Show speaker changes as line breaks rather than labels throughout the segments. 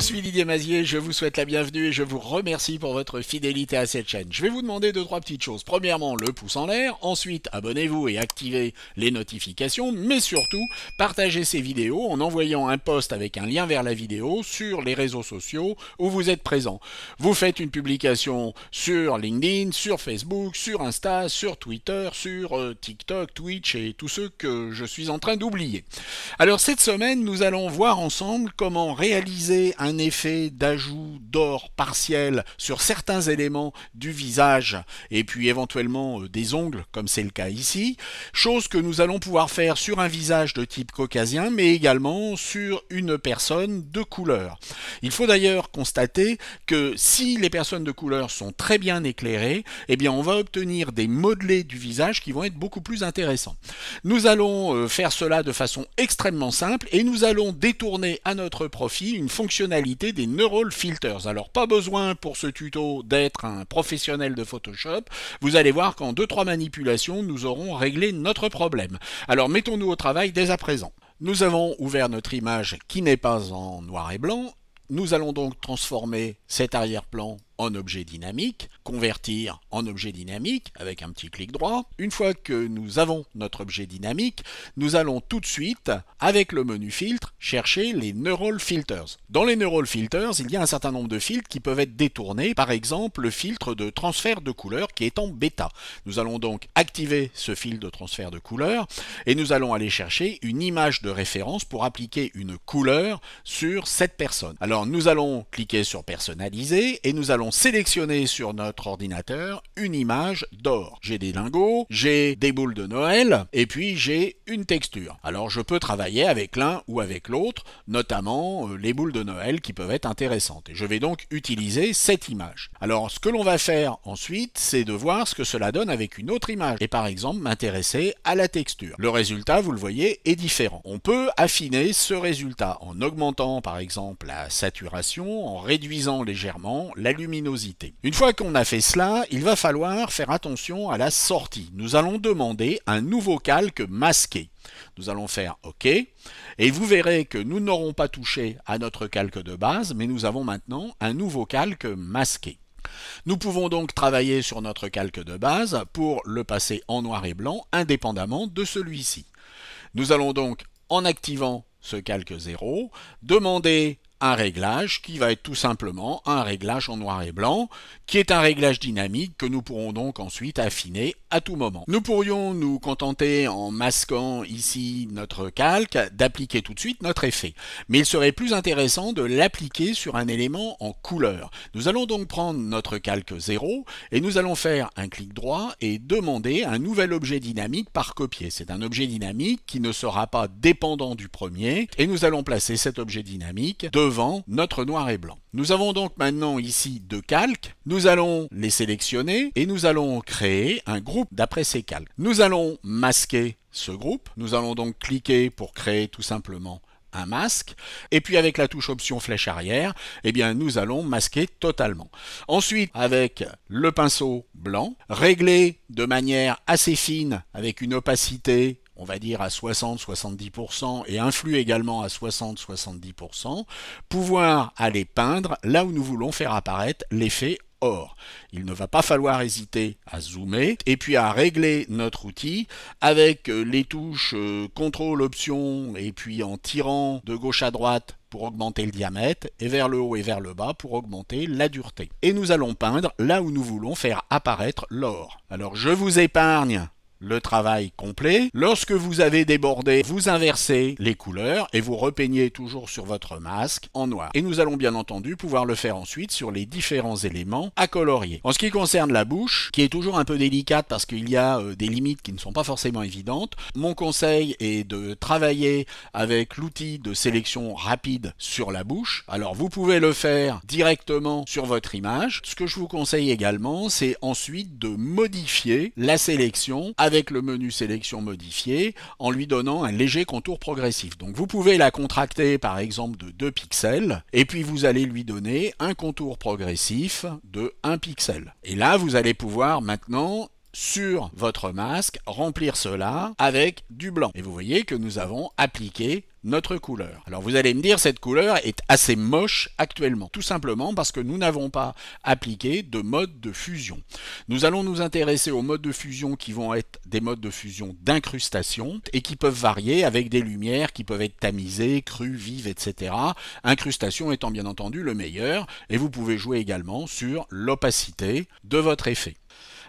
je suis Didier Mazier, je vous souhaite la bienvenue et je vous remercie pour votre fidélité à cette chaîne. Je vais vous demander deux trois petites choses. Premièrement, le pouce en l'air, ensuite abonnez-vous et activez les notifications, mais surtout partagez ces vidéos en envoyant un post avec un lien vers la vidéo sur les réseaux sociaux où vous êtes présent. Vous faites une publication sur LinkedIn, sur Facebook, sur Insta, sur Twitter, sur euh, TikTok, Twitch et tous ceux que je suis en train d'oublier. Alors cette semaine, nous allons voir ensemble comment réaliser un effet d'ajout d'or partiel sur certains éléments du visage et puis éventuellement euh, des ongles, comme c'est le cas ici, chose que nous allons pouvoir faire sur un visage de type caucasien, mais également sur une personne de couleur. Il faut d'ailleurs constater que si les personnes de couleur sont très bien éclairées, eh bien on va obtenir des modelés du visage qui vont être beaucoup plus intéressants. Nous allons euh, faire cela de façon extrêmement simple et nous allons détourner à notre profit une fonctionnalité des Neural Filters. Alors pas besoin pour ce tuto d'être un professionnel de Photoshop, vous allez voir qu'en 2-3 manipulations, nous aurons réglé notre problème. Alors mettons-nous au travail dès à présent. Nous avons ouvert notre image qui n'est pas en noir et blanc. Nous allons donc transformer cet arrière-plan en objet dynamique, convertir en objet dynamique avec un petit clic droit. Une fois que nous avons notre objet dynamique, nous allons tout de suite, avec le menu filtre, chercher les neural filters. Dans les neural filters, il y a un certain nombre de filtres qui peuvent être détournés, par exemple le filtre de transfert de couleur qui est en bêta. Nous allons donc activer ce filtre de transfert de couleur et nous allons aller chercher une image de référence pour appliquer une couleur sur cette personne. Alors nous allons cliquer sur personnaliser et nous allons sélectionner sur notre ordinateur une image d'or. J'ai des lingots, j'ai des boules de Noël, et puis j'ai une texture. Alors je peux travailler avec l'un ou avec l'autre, notamment euh, les boules de Noël qui peuvent être intéressantes. Et je vais donc utiliser cette image. Alors ce que l'on va faire ensuite, c'est de voir ce que cela donne avec une autre image. Et par exemple, m'intéresser à la texture. Le résultat, vous le voyez, est différent. On peut affiner ce résultat en augmentant par exemple la saturation, en réduisant légèrement la lumière une fois qu'on a fait cela, il va falloir faire attention à la sortie. Nous allons demander un nouveau calque masqué. Nous allons faire OK. Et vous verrez que nous n'aurons pas touché à notre calque de base, mais nous avons maintenant un nouveau calque masqué. Nous pouvons donc travailler sur notre calque de base pour le passer en noir et blanc indépendamment de celui-ci. Nous allons donc, en activant ce calque 0, demander un réglage qui va être tout simplement un réglage en noir et blanc, qui est un réglage dynamique que nous pourrons donc ensuite affiner à tout moment. Nous pourrions nous contenter en masquant ici notre calque d'appliquer tout de suite notre effet, mais il serait plus intéressant de l'appliquer sur un élément en couleur. Nous allons donc prendre notre calque 0 et nous allons faire un clic droit et demander un nouvel objet dynamique par copier. C'est un objet dynamique qui ne sera pas dépendant du premier et nous allons placer cet objet dynamique de notre noir et blanc. Nous avons donc maintenant ici deux calques. Nous allons les sélectionner et nous allons créer un groupe d'après ces calques. Nous allons masquer ce groupe. Nous allons donc cliquer pour créer tout simplement un masque. Et puis avec la touche option flèche arrière, eh bien nous allons masquer totalement. Ensuite, avec le pinceau blanc, régler de manière assez fine avec une opacité on va dire à 60-70% et influe également à 60-70%, pouvoir aller peindre là où nous voulons faire apparaître l'effet Or, il ne va pas falloir hésiter à zoomer et puis à régler notre outil avec euh, les touches euh, CTRL Option et puis en tirant de gauche à droite pour augmenter le diamètre et vers le haut et vers le bas pour augmenter la dureté. Et nous allons peindre là où nous voulons faire apparaître l'or. Alors je vous épargne le travail complet. Lorsque vous avez débordé, vous inversez les couleurs et vous repeignez toujours sur votre masque en noir. Et nous allons bien entendu pouvoir le faire ensuite sur les différents éléments à colorier. En ce qui concerne la bouche, qui est toujours un peu délicate parce qu'il y a euh, des limites qui ne sont pas forcément évidentes, mon conseil est de travailler avec l'outil de sélection rapide sur la bouche. Alors vous pouvez le faire directement sur votre image. Ce que je vous conseille également, c'est ensuite de modifier la sélection avec le menu sélection modifié en lui donnant un léger contour progressif. Donc vous pouvez la contracter par exemple de 2 pixels et puis vous allez lui donner un contour progressif de 1 pixel. Et là vous allez pouvoir maintenant sur votre masque, remplir cela avec du blanc. Et vous voyez que nous avons appliqué notre couleur. Alors vous allez me dire, cette couleur est assez moche actuellement, tout simplement parce que nous n'avons pas appliqué de mode de fusion. Nous allons nous intéresser aux modes de fusion qui vont être des modes de fusion d'incrustation et qui peuvent varier avec des lumières qui peuvent être tamisées, crues, vives, etc. Incrustation étant bien entendu le meilleur et vous pouvez jouer également sur l'opacité de votre effet.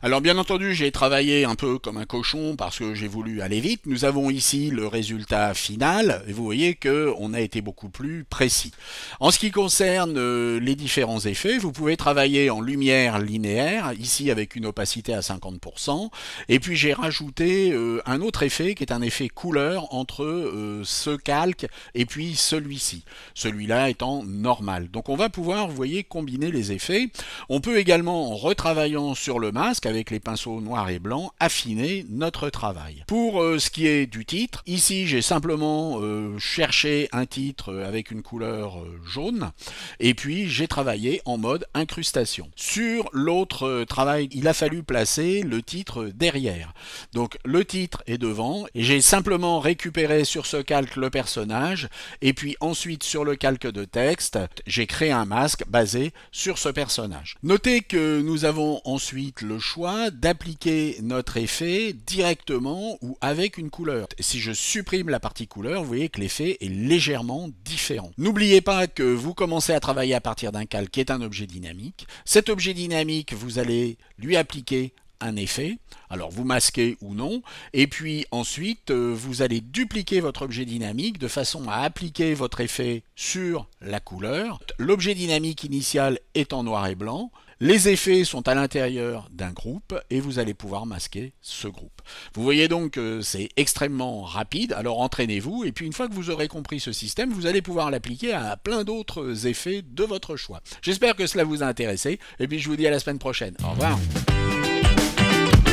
Alors bien entendu, j'ai travaillé un peu comme un cochon parce que j'ai voulu aller vite. Nous avons ici le résultat final et vous voyez que on a été beaucoup plus précis. En ce qui concerne euh, les différents effets, vous pouvez travailler en lumière linéaire, ici avec une opacité à 50%. Et puis j'ai rajouté euh, un autre effet qui est un effet couleur entre euh, ce calque et puis celui-ci. Celui-là étant normal. Donc on va pouvoir, vous voyez, combiner les effets. On peut également, en retravaillant sur le masque, avec les pinceaux noirs et blanc, affiner notre travail. Pour euh, ce qui est du titre, ici j'ai simplement euh, cherché un titre euh, avec une couleur jaune, et puis j'ai travaillé en mode incrustation. Sur l'autre travail, il a fallu placer le titre derrière. Donc le titre est devant, et j'ai simplement récupéré sur ce calque le personnage, et puis ensuite sur le calque de texte, j'ai créé un masque basé sur ce personnage. Notez que nous avons ensuite le choix d'appliquer notre effet directement ou avec une couleur. Si je supprime la partie couleur, vous voyez que l'effet est légèrement différent. N'oubliez pas que vous commencez à travailler à partir d'un calque qui est un objet dynamique. Cet objet dynamique, vous allez lui appliquer un effet, alors vous masquez ou non, et puis ensuite euh, vous allez dupliquer votre objet dynamique de façon à appliquer votre effet sur la couleur. L'objet dynamique initial est en noir et blanc, les effets sont à l'intérieur d'un groupe et vous allez pouvoir masquer ce groupe. Vous voyez donc que c'est extrêmement rapide, alors entraînez-vous et puis une fois que vous aurez compris ce système, vous allez pouvoir l'appliquer à plein d'autres effets de votre choix. J'espère que cela vous a intéressé et puis je vous dis à la semaine prochaine. Au revoir.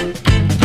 you.